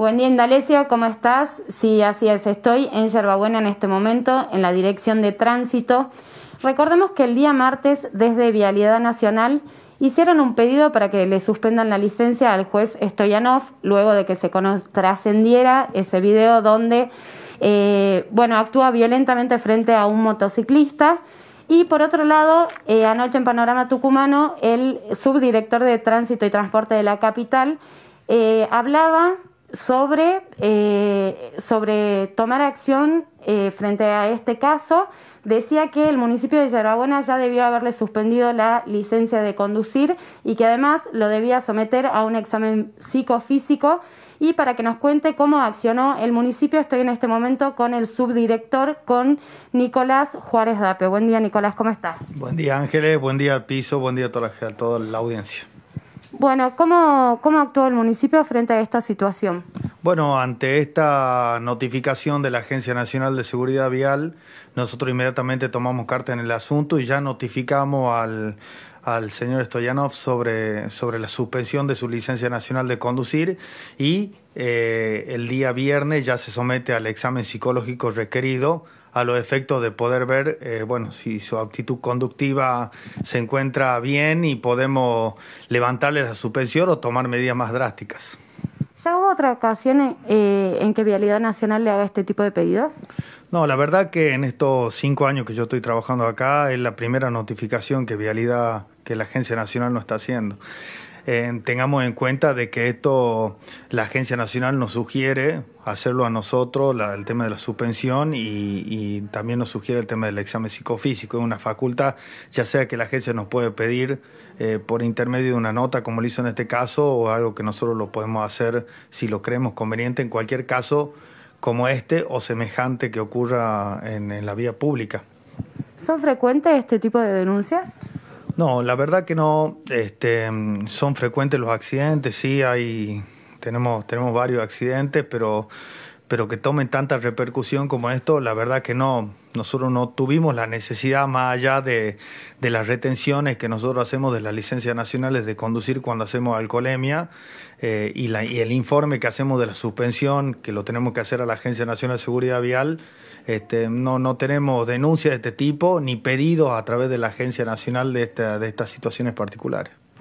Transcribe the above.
Buen día, Indalecio, ¿cómo estás? Sí, así es, estoy en Yerbabuena en este momento, en la dirección de tránsito. Recordemos que el día martes, desde Vialidad Nacional, hicieron un pedido para que le suspendan la licencia al juez Stoyanov, luego de que se trascendiera ese video donde, eh, bueno, actúa violentamente frente a un motociclista. Y por otro lado, eh, anoche en Panorama Tucumano, el subdirector de Tránsito y Transporte de la capital eh, hablaba sobre, eh, sobre tomar acción eh, frente a este caso, decía que el municipio de Yerbabuena ya debió haberle suspendido la licencia de conducir y que además lo debía someter a un examen psicofísico. Y para que nos cuente cómo accionó el municipio, estoy en este momento con el subdirector, con Nicolás Juárez Dape. Buen día, Nicolás, ¿cómo estás? Buen día, Ángeles, buen día al piso, buen día a toda la audiencia. Bueno, ¿cómo, actuó el municipio frente a esta situación? Bueno, ante esta notificación de la Agencia Nacional de Seguridad Vial, nosotros inmediatamente tomamos carta en el asunto y ya notificamos al, señor Stoyanov sobre, sobre la suspensión de su licencia nacional de conducir y eh, el día viernes ya se somete al examen psicológico requerido a los efectos de poder ver eh, bueno, si su actitud conductiva se encuentra bien y podemos levantarle la suspensión o tomar medidas más drásticas. ¿Ya hubo otras ocasiones eh, en que Vialidad Nacional le haga este tipo de pedidos? No, la verdad que en estos cinco años que yo estoy trabajando acá es la primera notificación que Vialidad, que la Agencia Nacional no está haciendo tengamos en cuenta de que esto la Agencia Nacional nos sugiere hacerlo a nosotros, el tema de la suspensión y, también nos sugiere el tema del examen psicofísico. en una facultad, ya sea que la agencia nos puede pedir eh, por intermedio de una nota, como lo hizo en este caso, o algo que nosotros lo podemos hacer si lo creemos conveniente en cualquier caso como este o semejante que ocurra en, en la vía pública. ¿Son frecuentes este tipo de denuncias? No, la verdad que no. Este, son frecuentes los accidentes, sí, hay, tenemos, tenemos varios accidentes, pero pero que tomen tanta repercusión como esto, la verdad que no, nosotros no tuvimos la necesidad más allá de, las retenciones que nosotros hacemos de las licencias nacionales de conducir cuando hacemos alcoholemia eh, y, el informe que hacemos de la suspensión, que lo tenemos que hacer a la Agencia Nacional de Seguridad Vial, este, no, no tenemos denuncias de este tipo ni pedidos a través de la Agencia Nacional de, de estas situaciones particulares.